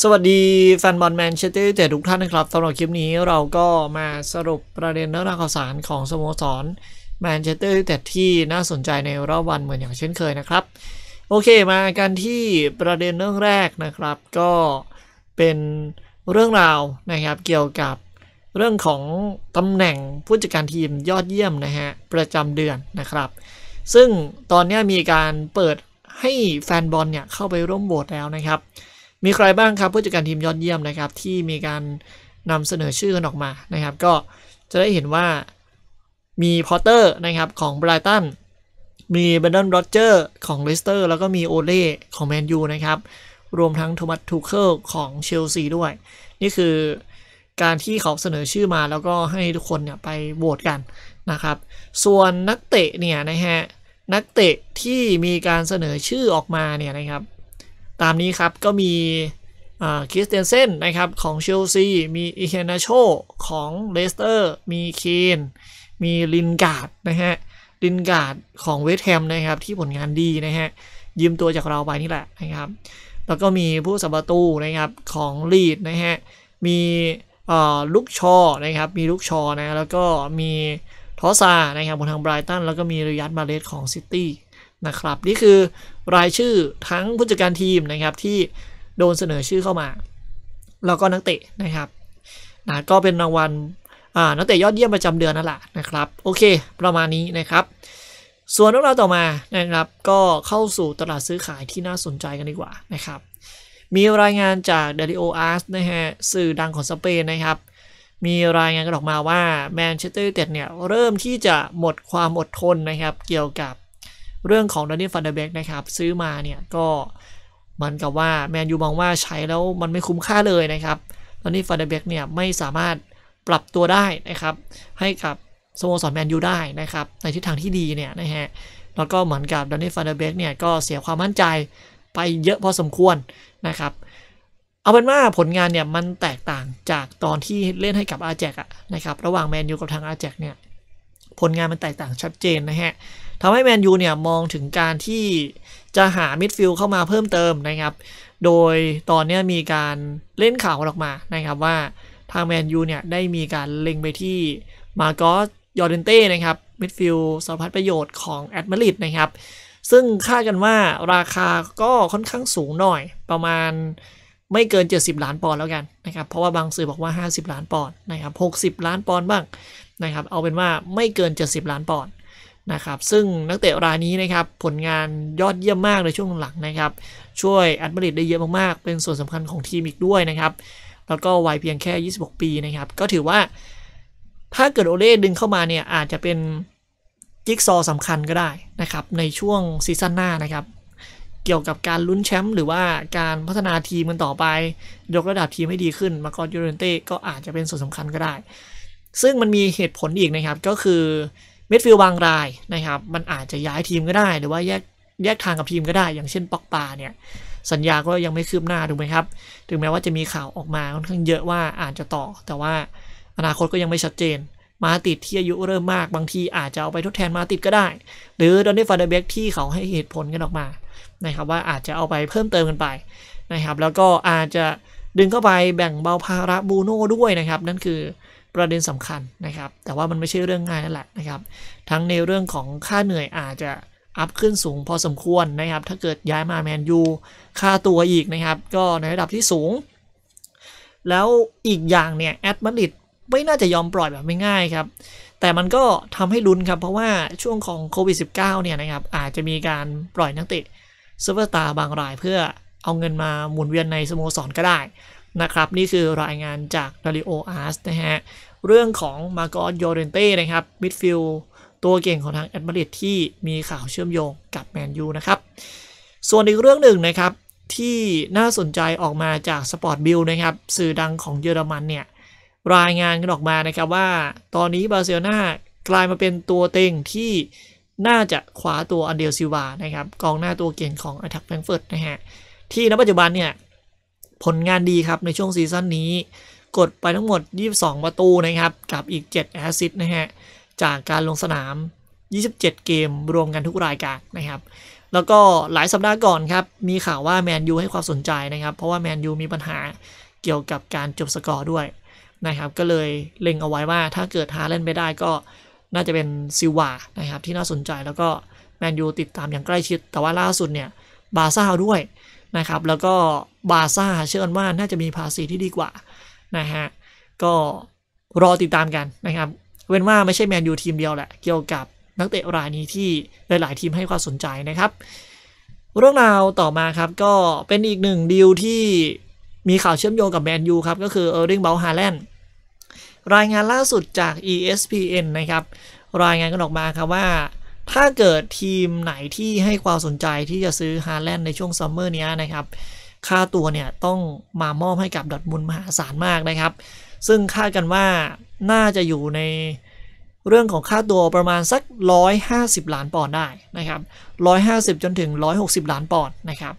สวัสดีแฟนบอลแมนเชสเตอร์ยูไนเต็ดทุกท่านนะครับสำหรับคลิปนี้เราก็มาสรุปประเด็นเรื่องราวข่าวสารของสโมสรแมนเชสเตอร์ยูไนเต็ดที่น่าสนใจในรอบวันเหมือนอย่างเช่นเคยนะครับ โอเคมากันที่ประเด็นเรื่องแรกนะครับ ก็เป็นเรื่องราวนะครับ เกี่ยวกับเรื่องของตำแหน่งผู้จัดการทีมยอดเยี่ยมนะฮะประจำเดือนนะครับ ซึ่งตอนนี้มีการเปิดให้แฟนบอลเนี่ยเข้าไปร่วมโหวตแล้วนะครับมีใครบ้างครับผู้จัดการทีมยอดเยี่ยมนะครับ ที่มีการนำเสนอชื่อกันออกมานะครับ ก็จะได้เห็นว่ามีพอตเตอร์นะครับของไบรตันมีเบนดอนโรเจอร์ของเลสเตอร์แล้วก็มีโอเล่ของแมนยูนะครับรวมทั้งโทมัสทูเคิลของเชลซีด้วย นี่คือการที่เขาเสนอชื่อมาแล้วก็ให้ทุกคนเนี่ยไปโหวตกันนะครับ ส่วนนักเตะเนี่ยนะฮะนักเตะที่มีการเสนอชื่อออกมาเนี่ยนะครับตามนี้ครับก็มีคริสเตนเซนนะครับของเชลซีมีอิเคนาโชของเลสเตอร์มีเคนมีลินการ์ดนะฮะลินการ์ดของเวสต์แฮมนะครับที่ผลงานดีนะฮะยืมตัวจากเราไปนี่แหละนะครับแล้วก็มีผู้สับประตูนะครับของลีดนะฮะมีลูกชอนะครับมีลูกชอนะแล้วก็มีทอซานะครับบนทางไบรตันแล้วก็มีริยัตมาเลสของซิตี้นะครับนี่คือรายชื่อทั้งผู้จัดการทีมนะครับ ที่โดนเสนอชื่อเข้ามา แล้วก็นักเตะนะครับนะก็เป็นรางวัลนักเตะยอดเยี่ยมประจำเดือนนั่นแหละนะครับ โอเค ประมาณนี้นะครับ ส่วนเรื่องราวต่อมานะครับก็เข้าสู่ตลาดซื้อขายที่น่าสนใจกันดีกว่านะครับ มีรายงานจาก d a l อ o a r s นะฮะสื่อดังของสเปนนะครับ มีรายงานกันออกมาว่าแมนเชสเตอร์ยูไนเต็ดเนี่ยเริ่มที่จะหมดความอดทนนะครับเกี่ยวกับเรื่องของดานิฟันเดเบกนะครับซื้อมาเนี่ยก็มันกับว่าแมนยูมองว่าใช้แล้วมันไม่คุ้มค่าเลยนะครับดอนนีฟันเดเบกเนี่ยไม่สามารถปรับตัวได้นะครับ ให้กับสโมสรแมนยูได้นะครับในทิศทางที่ดีเนี่ยนะฮะแล้วก็เหมือนกับดอนนี่ฟันเดเบกเนี่ยก็เสียความมั่นใจไปเยอะพอสมควรนะครับ เอาเป็นว่าผลงานเนี่ยมันแตกต่างจากตอนที่เล่นให้กับอาแจกนะครับ ระหว่างแมนยูกับทางอาแจกเนี่ยผลงานมันแตกต่างชัดเจนนะฮะทำให้แมนยูเนี่ยมองถึงการที่จะหามิดฟิลด์เข้ามาเพิ่มเติมนะครับ โดยตอนนี้มีการเล่นข่าวออกมานะครับว่าทางแมนยูเนี่ยได้มีการเล็งไปที่มาโกสยอร์เดนเต้นะครับ มิดฟิลด์สารพัดประโยชน์ของแอตมาริดนะครับ ซึ่งคาดกันว่าราคาก็ค่อนข้างสูงหน่อยประมาณไม่เกิน 70 ล้านปอนด์แล้วกันนะครับ เพราะว่าบางสื่อบอกว่า 50 ล้านปอนด์นะครับ60 ล้านปอนด์บ้างนะครับเอาเป็นว่าไม่เกิน70ล้านปอนด์นะครับซึ่งนักเตะรายนี้นะครับผลงานยอดเยี่ยมมากในช่วงหลังนะครับ ช่วยอัดบริดได้เยอะมากๆเป็นส่วนสำคัญของทีมอีกด้วยนะครับแล้วก็วัยเพียงแค่ 26 ปีนะครับก็ถือว่าถ้าเกิดโอเล่ดึงเข้ามาเนี่ยอาจจะเป็นจิ๊กซอสำคัญก็ได้นะครับในช่วงซีซั่นหน้านะครับเกี่ยวกับการลุ้นแชมป์หรือว่าการพัฒนาทีมกันต่อไป ยกระดับทีมให้ดีขึ้นมากอนยูเรนเต้ก็อาจจะเป็นส่วนสำคัญก็ได้ ซึ่งมันมีเหตุผลอีกนะครับก็คือเมดฟิลบางรายนะครับ มันอาจจะย้ายทีมก็ได้หรือว่าแยกแยกทางกับทีมก็ได้อย่างเช่นปอกปาเนี่ยสัญญาก็ยังไม่คืบหน้าถูกไหมครับถึงแม้ว่าจะมีข่าวออกมาค่อนข้างเยอะว่าอาจจะต่อ แต่ว่าอนาคตก็ยังไม่ชัดเจน มาติดที่อายุเริ่มมากบางที อาจจะเอาไปทดแทนมาติดก็ได้หรือดอนนี่ฟาเดเบกที่เขาให้เหตุผลกันออกมานะครับว่าอาจจะเอาไปเพิ่มเติมกันไปนะครับ แล้วก็อาจจะดึงเข้าไปแบ่งเบาภาระบูโน่ด้วยนะครับ นั่นคือประเด็นสำคัญนะครับ แต่ว่ามันไม่ใช่เรื่องง่ายนั่นแหละนะครับ ทั้งในเรื่องของค่าเหนื่อยอาจจะอัพขึ้นสูงพอสมควรนะครับ ถ้าเกิดย้ายมาแมนยูค่าตัวอีกนะครับก็ในระดับที่สูง แล้วอีกอย่างเนี่ยแอดมาริดไม่น่าจะยอมปล่อยแบบไม่ง่ายครับ แต่มันก็ทำให้ลุ้นครับ เพราะว่าช่วงของโควิด -19 เนี่ยนะครับอาจจะมีการปล่อยนักเตะซูเปอร์สตาร์บางรายเพื่อเอาเงินมาหมุนเวียนในสโมสรก็ได้นะครับ นี่คือรายงานจากดาริโออาร์สนะฮะ เรื่องของมาโกสโยเรนเต้นะครับมิดฟิลตัวเก่งของทางแอตมาริดที่มีข่าวเชื่อมโยงกับแมนยูนะครับ ส่วนอีกเรื่องหนึ่งนะครับ ที่น่าสนใจออกมาจากสปอร์ตบิลนะครับ สื่อดังของเยอรมันเนี่ย รายงานกันออกมานะครับว่าตอนนี้บาร์เซโลนากลายมาเป็นตัวเต็งที่น่าจะขวาตัวอันเดลซิวานะครับกองหน้าตัวเก่งของอัทักแฟรงเฟิร์ตนะฮะที่ณปัจจุบันเนี่ยผลงานดีครับ ในช่วงซีซั่นนี้ กดไปทั้งหมด 22 ประตูนะครับ กับอีก 7 แอสซิสต์นะฮะ จากการลงสนาม 27 เกมรวมกันทุกรายการนะครับ แล้วก็หลายสัปดาห์ก่อนครับ มีข่าวว่าแมนยูให้ความสนใจนะครับ เพราะว่าแมนยูมีปัญหาเกี่ยวกับการจบสกอร์ด้วย นะครับ ก็เลยเล็งเอาไว้ว่าถ้าเกิดฮาเล่นไม่ได้ก็น่าจะเป็นซิลวานะครับที่น่าสนใจแล้วก็แมนยูติดตามอย่างใกล้ชิด แต่ว่าล่าสุดเนี่ยบาซ่าด้วยนะครับแล้วก็บาซ่าเชื่อว่าน่าจะมีภาษีที่ดีกว่านะฮะก็รอติดตามกันนะครับ เว้นว่าไม่ใช่แมนยูทีมเดียวแหละ เกี่ยวกับนักเตะรายนี้ที่หลาย ๆทีมให้ความสนใจนะครับ เรื่องราวต่อมาครับก็เป็นอีกหนึ่งดีลที่มีข่าวเชื่อมโยงกับแมนยูครับ ก็คือเออร์ลิงเบลฮาแลนด์รายงานล่าสุดจาก ESPN นะครับ รายงานกันออกมาครับว่าถ้าเกิดทีมไหนที่ให้ความสนใจที่จะซื้อฮาแลนด์ในช่วงซัมเมอร์นี้นะครับ ค่าตัวเนี่ยต้องมามอบให้กับดอทมุลมหาศาลมากนะครับ ซึ่งคาดกันว่าน่าจะอยู่ในเรื่องของค่าตัวประมาณสัก 150 ล้านปอนด์ได้นะครับ 150 จนถึง 160 ล้านปอนด์นะครับ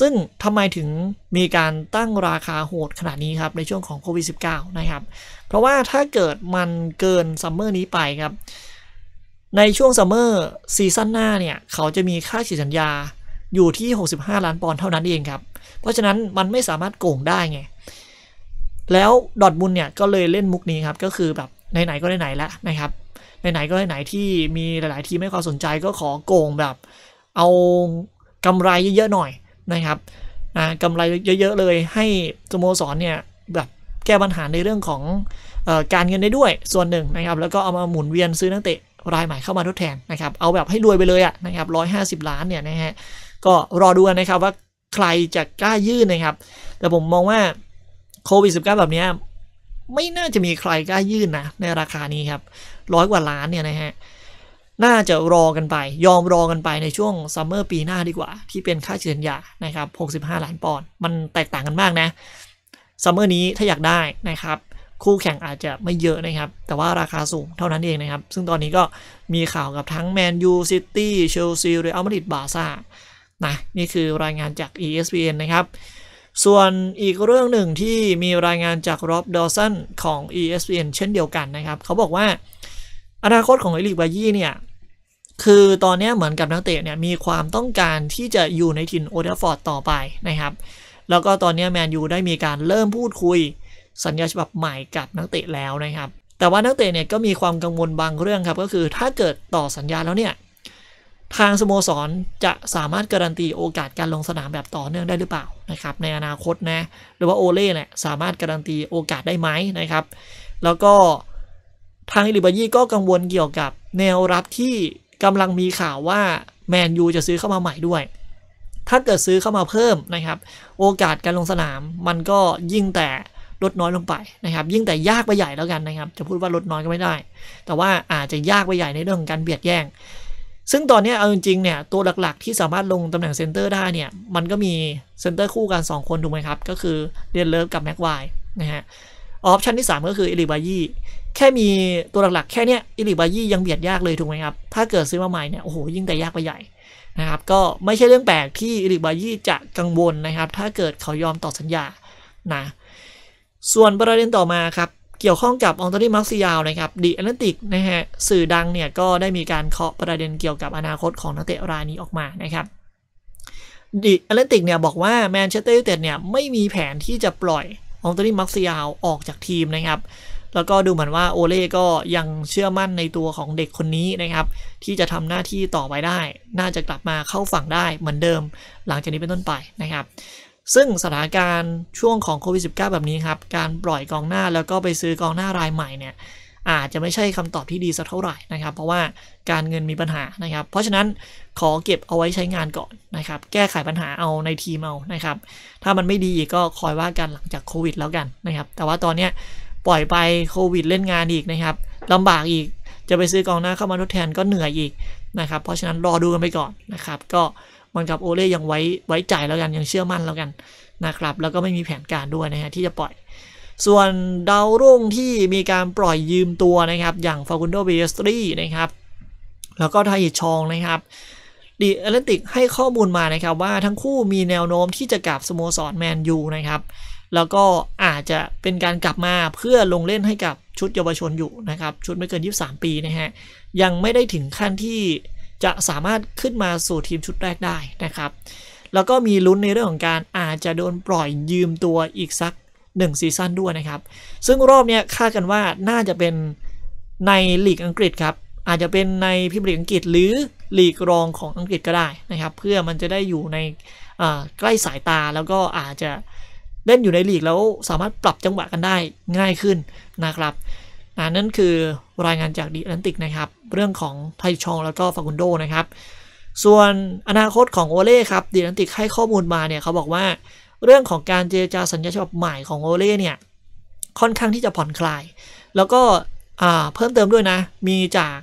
ซึ่งทำไมถึงมีการตั้งราคาโหดขนาดนี้ครับในช่วงของโควิด -19 นะครับ เพราะว่าถ้าเกิดมันเกินซัมเมอร์นี้ไปครับในช่วงซัมเมอร์ซีซั่นหน้าเนี่ยเขาจะมีค่าฉีดสัญญาอยู่ที่ 65 ล้านปอนด์เท่านั้นเองครับ เพราะฉะนั้นมันไม่สามารถโกงได้ไงแล้วดอทบุลเนี่ยก็เลยเล่นมุกนี้ครับก็คือแบบไหนๆก็ไหนๆแล้วนะครับไหนๆก็ไหนๆที่มีหลายๆทีม่ความสนใจก็ขอโกงแบบเอากำไรเยอะๆหน่อยนะครับนะกำไรเยอะๆเลยให้สโมสรเนี่ยแบบแก้ปัญหาในเรื่องของอการเงินได้ด้วยส่วนหนึ่งนะครับแล้วก็เอามาหมุนเวียนซื้อนักเตะรายใหม่เข้ามาทดแทนนะครับ เอาแบบให้รวยไปเลยอะนะครับร้อยห้าสิบล้านเนี่ยนะฮะ ก็รอดูกันนะครับว่าใครจะกล้ายื่นนะครับ แต่ผมมองว่าโควิด -19 แบบนี้ ไม่น่าจะมีใครกล้ายื่นนะ ในราคานี้ครับร้อยกว่าล้านเนี่ยนะฮะน่าจะรอกันไป ยอมรอกันไปในช่วงซัมเมอร์ปีหน้าดีกว่า ที่เป็นค่าเฉลี่ยนะครับ 65ล้านปอนด์มันแตกต่างกันมากนะซัมเมอร์นี้ถ้าอยากได้นะครับคู่แข่งอาจจะไม่เยอะนะครับ แต่ว่าราคาสูงเท่านั้นเองนะครับ ซึ่งตอนนี้ก็มีข่าวกับทั้งแมนยูซิตี้เชลซีเรอัลมาดริดบาร์ซ่านะนี่คือรายงานจาก ESPN นะครับ ส่วนอีกเรื่องหนึ่งที่มีรายงานจากรอบดอสันของ ESPN เช่นเดียวกันนะครับ เขาบอกว่าอนาคตของเอลิกบายี่เนี่ย คือตอนนี้เหมือนกับนักเตะเนี่ยมีความต้องการที่จะอยู่ในถิ่นโอเดฟอร์ดต่อไปนะครับแล้วก็ตอนนี้แมนยูได้มีการเริ่มพูดคุยสัญญาฉบับใหม่กับนักเตะแล้วนะครับ แต่ว่านักเตะเนี่ยก็มีความกังวลบางเรื่องครับ ก็คือถ้าเกิดต่อสัญญาแล้วเนี่ย ทางสโมสรจะสามารถการันตีโอกาสการลงสนามแบบต่อเนื่องได้หรือเปล่านะครับ ในอนาคตนะ หรือว่าโอเล่เนี่ยสามารถการันตีโอกาสได้ไหมนะครับ แล้วก็ทางอิลิบายี่ก็กังวลเกี่ยวกับแนวรับที่กำลังมีข่าวว่าแมนยูจะซื้อเข้ามาใหม่ด้วย ถ้าเกิดซื้อเข้ามาเพิ่มนะครับ โอกาสการลงสนามมันก็ยิ่งแต่ลดน้อยลงไปนะครับ ยิ่งแต่ยากไปใหญ่แล้วกันนะครับ จะพูดว่าลดน้อยก็ไม่ได้ แต่ว่าอาจจะยากไปใหญ่ในเรื่องของการเบียดแย่ง ซึ่งตอนนี้เอาจริงๆเนี่ยตัวหลักๆ ที่สามารถลงตำแหน่งเซนเตอร์ได้เนี่ยมันก็มีเซนเตอร์คู่กัน 2 คนถูกไหมครับ ก็คือเดนเลิฟกับแม็กาวนะฮะออปชันที่ 3 ก็คือ อิลิบายีแค่มีตัวหลักๆแค่เนี้ยอิลิบายียังเบียดยากเลยถูกไหมครับถ้าเกิดซื้อมาใหม่เนี่ยโอ้โหยิ่งแต่ยากไปใหญ่นะครับ ก็ไม่ใช่เรื่องแปลกที่อิลิบายีจะกังวลนะครับ ถ้าเกิดเขายอมต่อสัญญานะส่วนประเด็นต่อมาครับ เกี่ยวข้องกับองตอนี่มักซิยาวนะครับดีแอลนติกนะฮะสื่อดังเนี่ยก็ได้มีการเคาะประเด็นเกี่ยวกับอนาคตของนักเตะรายนี้ออกมานะครับดีแอลนติกเนี่ยบอกว่าแมนเชสเตอร์ยูไนเต็ดเนี่ยไม่มีแผนที่จะปล่อยองตอนี่มักซิยาวออกจากทีมนะครับแล้วก็ดูเหมือนว่าโอเล่ก็ยังเชื่อมั่นในตัวของเด็กคนนี้นะครับที่จะทำหน้าที่ต่อไปได้ น่าจะกลับมาเข้าฝั่งได้เหมือนเดิม หลังจากนี้เป็นต้นไปนะครับซึ่งสถานการณ์ช่วงของโควิด -19 แบบนี้ครับ การปล่อยกองหน้าแล้วก็ไปซื้อกองหน้ารายใหม่เนี่ย อาจจะไม่ใช่คำตอบที่ดีสักเท่าไหร่นะครับ เพราะว่าการเงินมีปัญหานะครับ เพราะฉะนั้นขอเก็บเอาไว้ใช้งานก่อนนะครับแก้ไขปัญหาเอาในทีมเอานะครับ ถ้ามันไม่ดีก็คอยว่ากันหลังจากโควิด แล้วกันนะครับ แต่ว่าตอนนี้ปล่อยไปโควิดเล่นงานอีกนะครับลำบากอีกจะไปซื้อกองหน้าเข้ามาทดแทนก็เหนื่อยอีกนะครับ เพราะฉะนั้นรอดูกันไปก่อนนะครับก็บังกับโอเล่ยังไว้ไว้ใจแล้วกันยังเชื่อมั่นแล้วกันนะครับ แล้วก็ไม่มีแผนการด้วยนะฮะที่จะปล่อย ส่วนดาวรุ่งที่มีการปล่อยยืมตัวนะครับอย่างฟาคุนโดเบสตรีนะครับ แล้วก็ไทยชองนะครับดีแอตเลนติกให้ข้อมูลมานะครับ ว่าทั้งคู่มีแนวโน้มที่จะกลับสโมสรแมนยูนะครับแล้วก็อาจจะเป็นการกลับมาเพื่อลงเล่นให้กับชุดเยาวชนอยู่นะครับ ชุดไม่เกิน 23 ปีนะฮะยังไม่ได้ถึงขั้นที่จะสามารถขึ้นมาสู่ทีมชุดแรกได้นะครับ แล้วก็มีลุ้นในเรื่องของการอาจจะโดนปล่อยยืมตัวอีกสัก1ซีซั่นด้วยนะครับ ซึ่งรอบนี้คาดกันว่าน่าจะเป็นในลีกอังกฤษครับ อาจจะเป็นในพิมพ์ลีกอังกฤษ หรือลีกรองของอังกฤษก็ได้นะครับ เพื่อมันจะได้อยู่ในใกล้สายตาแล้วก็อาจจะเล่นอยู่ในลีกแล้วสามารถปรับจังหวะกันได้ง่ายขึ้นนะครับนั่นคือรายงานจากดีแอนติก นะครับ เรื่องของไทชอง แล้วก็ฟากุนโดนะครับ ส่วนอนาคตของ โอเล่ ครับดีแอนติกให้ข้อมูลมาเนี่ย เขาบอกว่าเรื่องของการเจรจาสัญญาฉบับใหม่ของโอเล่ เนี่ย ค่อนข้างที่จะผ่อนคลาย แล้วก็เพิ่มเติมด้วยนะ มีจาก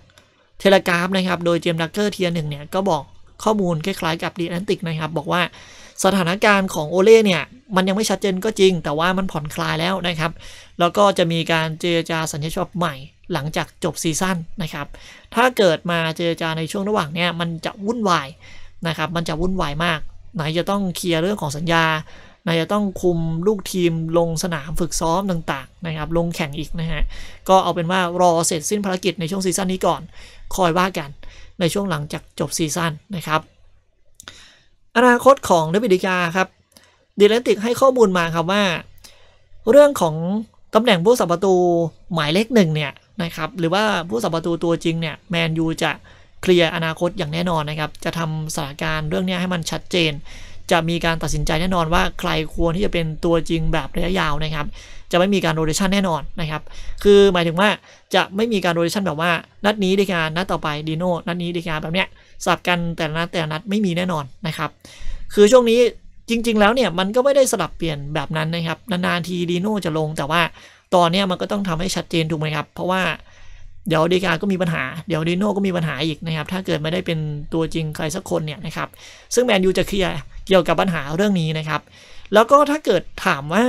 เทเลกราฟ นะครับ โดยเจมดักเกอร์เทียหนึ่งเนี่ยก็บอกข้อมูลคล้ายๆกับดีแอนติกนะครับบอกว่าสถานการณ์ของโอเล่เนี่ยมันยังไม่ชัดเจนก็จริง แต่ว่ามันผ่อนคลายแล้วนะครับ แล้วก็จะมีการเจรจาสัญญาฉบับใหม่ หลังจากจบซีซั่นนะครับ ถ้าเกิดมาเจรจาในช่วงระหว่างเนี้ยมันจะวุ่นวายนะครับ มันจะวุ่นวายมากไหนจะต้องเคลียร์เรื่องของสัญญาไหนจะต้องคุมลูกทีมลงสนามฝึกซ้อมต่างๆนะครับ ลงแข่งอีกนะฮะก็เอาเป็นว่ารอเสร็จสิ้นภารกิจในช่วงซีซั่นนี้ก่อนคอยว่ากัน ในช่วงหลังจากจบซีซั่นนะครับ อนาคตของเดวิดดิกาครับดีเลติกให้ข้อมูลมาครับว่า เรื่องของตำแหน่งผู้สับประตูหมายเลขหนึ่งเนี่ยนะครับหรือว่าผู้สับประตูตัวจริงเนี่ยแมนยูจะเคลียร์อนาคตอย่างแน่นอนนะครับจะทำสถานการณ์เรื่องนี้ให้มันชัดเจน จะมีการตัดสินใจแน่นอน ว่าใครควรที่จะเป็นตัวจริงแบบระยะยาวนะครับ จะไม่มีการโรเตชันแน่นอนนะครับคือหมายถึงว่าจะไม่มีการโรเตชันแบบว่านัดนี้ดีกานัดต่อไปดีโน่นัดนี้ดีกาแบบเนี้ยสับกันแต่ละนัดแต่ละนัดไม่มีแน่นอนนะครับ คือช่วงนี้จริงๆ แล้วเนี่ยมันก็ไม่ได้สลับเปลี่ยนแบบนั้นนะครับนานๆทีดีโน่จะลง แต่ว่าตอนนี้มันก็ต้องทำให้ชัดเจนถูกไหมครับ เพราะว่าเดี๋ยวเดกาก็มีปัญหาเดี๋ยวดีโน่ก็มีปัญหาอีกนะครับถ้าเกิดไม่ได้เป็นตัวจริงใครสักคนเนี่ยนะครับซึ่งแมนยูจะเคลียร์เกี่ยวกับปัญหาเรื่องนี้นะครับแล้วก็ถ้าเกิดถามว่า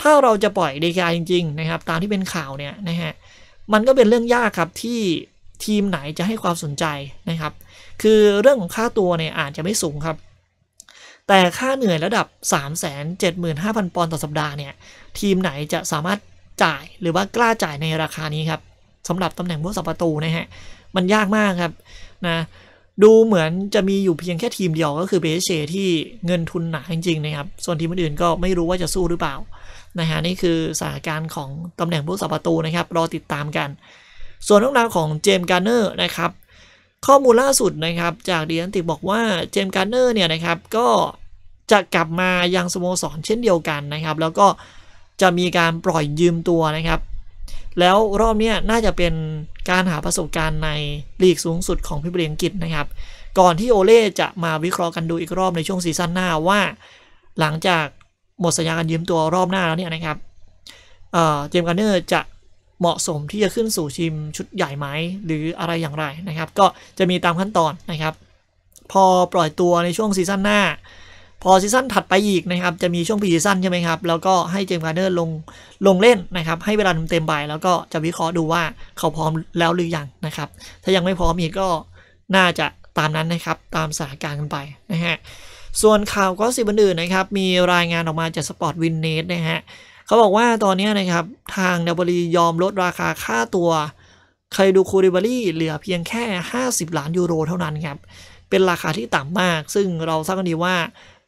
ถ้าเราจะปล่อยเดกาจริงๆนะครับตามที่เป็นข่าวเนี่ยนะฮะมันก็เป็นเรื่องยากครับที่ทีมไหนจะให้ความสนใจนะครับ คือเรื่องของค่าตัวเนี่ยอาจจะไม่สูงครับแต่ค่าเหนื่อยระดับ 375,000 ปอนด์ต่อสัปดาห์เนี่ย ทีมไหนจะสามารถจ่ายหรือว่ากล้าจ่ายในราคานี้ครับสำหรับตำแหน่งผู้สัประตูนะฮะ มันยากมากครับนะดูเหมือนจะมีอยู่เพียงแค่ทีมเดียวก็คือเบสเชที่เงินทุนหนาจริงๆนะครับ ส่วนทีมอื่นๆก็ไม่รู้ว่าจะสู้หรือเปล่านะฮะนี่คือสถานการณ์ของตำแหน่งผู้สัประตูนะครับ รอติดตามกันส่วนเรื่องราวของเจมส์การ์เนอร์นะครับข้อมูลล่าสุดนะครับ จากดีนติบอกว่าเจมส์การ์เนอร์เนี่ยนะครับ ก็จะกลับมายังสโมสรเช่นเดียวกันนะครับแล้วก็จะมีการปล่อยยืมตัวนะครับ แล้วรอบนี้น่าจะเป็นการหาประสบการณ์ในลีกสูงสุดของพิบเรียงกิจนะครับ ก่อนที่โอเล่จะมาวิเคราะห์กันดูอีกรอบในช่วงซีซั่นหน้าว่า หลังจากหมดสัญญาการยืมตัวรอบหน้าแล้วเนี่ยนะครับเจมส์การ์เนอร์จะเหมาะสมที่จะขึ้นสู่ทีมชุดใหญ่ไหมหรืออะไรอย่างไรนะครับ ก็จะมีตามขั้นตอนนะครับ พอปล่อยตัวในช่วงซีซั่นหน้า พอซีซั่นถัดไปอีกนะครับ จะมีช่วงปีซีซั่นใช่ไหมครับแล้วก็ให้เจมส์การ์เนอร์ลงลงเล่นนะครับให้เวลาเต็มใบแล้วก็จะวิเคราะห์ดูว่าเขาพร้อมแล้วหรือยังนะครับ ถ้ายังไม่พร้อมอีกก็น่าจะตามนั้นนะครับ ตามสถานการณ์กันไปนะฮะส่วนข่าวก็สิบอื่นนะครับ มีรายงานออกมาจากสปอร์ตวินเนสนะฮะเขาบอกว่าตอนนี้นะครับ ทางดับลียอมลดราคาค่าตัว ใครดูคูริบารี่เหลือเพียงแค่ 50 ล้านยูโรเท่านั้นครับ เป็นราคาที่ต่ำมาก ซึ่งเราทราบกันดีว่า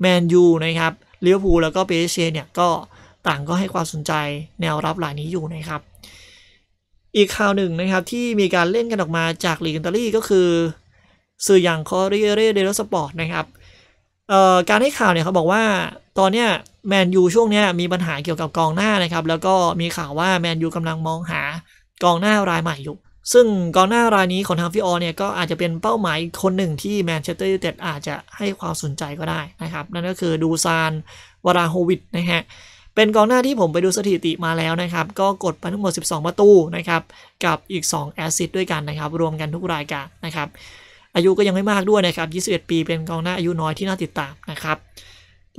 แมนยูนะครับเลี้ยวภูแล้วก็เปเชเนี่ยก็ต่างก็ให้ความสนใจแนวรับรายนี้อยู่นะครับ อีกข่าวหนึ่งนะครับที่มีการเล่นกันออกมาจากลีกอิตาลีก็คือสื่ออย่างคอเรียเรเดลสปอร์ตนะครับการให้ข่าวเนี่ยเขาบอกว่าตอนเนี้ยแมนยูช่วงนี้มีปัญหาเกี่ยวกับกองหน้านะครับ แล้วก็มีข่าวว่าแมนยูกำลังมองหากองหน้ารายใหม่อยู่ ซึ่งกองหน้ารายนี้ของทางฟิออเนี่ยก็อาจจะเป็นเป้าหมายคนหนึ่งที่แมนเชสเตอร์ยูไนเต็ดอาจจะให้ความสนใจก็ได้นะครับ นั่นก็คือดูซานวราโฮวิตนะฮะเป็นกองหน้าที่ผมไปดูสถิติมาแล้วนะครับ ก็กดไปทั้งหมด12 ประตูนะครับกับอีก2แอสซิสด้วยกันนะครับ รวมกันทุกรายการนะครับอายุก็ยังไม่มากด้วยนะครับ21 ปี เป็นกองหน้าอายุน้อยที่น่าติดตามนะครับ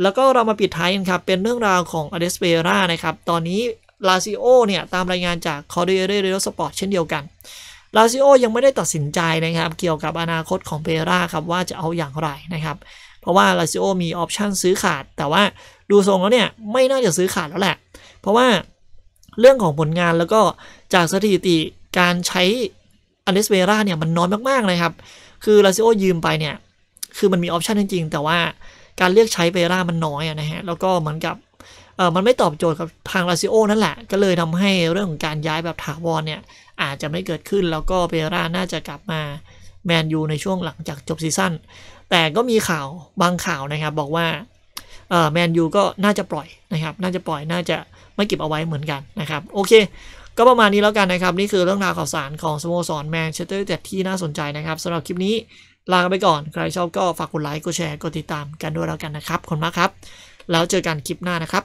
แล้วก็เรามาปิดท้ายกันครับ เป็นเรื่องราวของอเดสเปรานะครับตอนนี้ลาซิโอเนี่ยตามรายงานจากคอร์เิเรเรโรสปอร์ตเช่นเดียวกันลาซิโอยังไม่ได้ตัดสินใจนะครับ เกี่ยวกับอนาคตของเปราครับว่าจะเอาอย่างไรนะครับเพราะว่าลาซิโอมีออปชันซื้อขาด แต่ว่าดูทรงแล้วเนี่ยไม่น่าจะซื้อขาดแล้วแหละ เพราะว่าเรื่องของผลงานแล้วก็จากสถิติการใช้อเดสเวราเนี่ยมันน้อยมากๆเลยครับคือลาซิโอยืมไปเนี่ย คือมันมีออปชันจริงๆแต่ว่าการเลือกใช้เบร่ามันน้อยนะฮะ แล้วก็เหมือนกับเออมันไม่ตอบโจทย์กับทางลาซิโอนั่นแหละ ก็เลยทำให้เรื่องของการย้ายแบบถาวรเนี่ยอาจจะไม่เกิดขึ้น แล้วก็เปร่าน่าจะกลับมาแมนยูในช่วงหลังจากจบซีซั่น แต่ก็มีข่าวบางข่าวนะครับ บอกว่าเออแมนยูก็น่าจะปล่อยนะครับ น่าจะปล่อย น่าจะไม่เก็บเอาไว้เหมือนกันนะครับ โอเค ก็ประมาณนี้แล้วกันนะครับ นี่คือเรื่องราวข่าวสารของสโมสรแมนเชสเตอร์ยตที่น่าสนใจนะครับสำหรับคลิปนี้ลาไปก่อน ใครชอบก็ฝากกดไลค์ กดแชร์ กดติดตามกันด้วยแล้วกันนะครับ ขอบคุณมากครับ แล้วเจอกันคลิปหน้านะครับ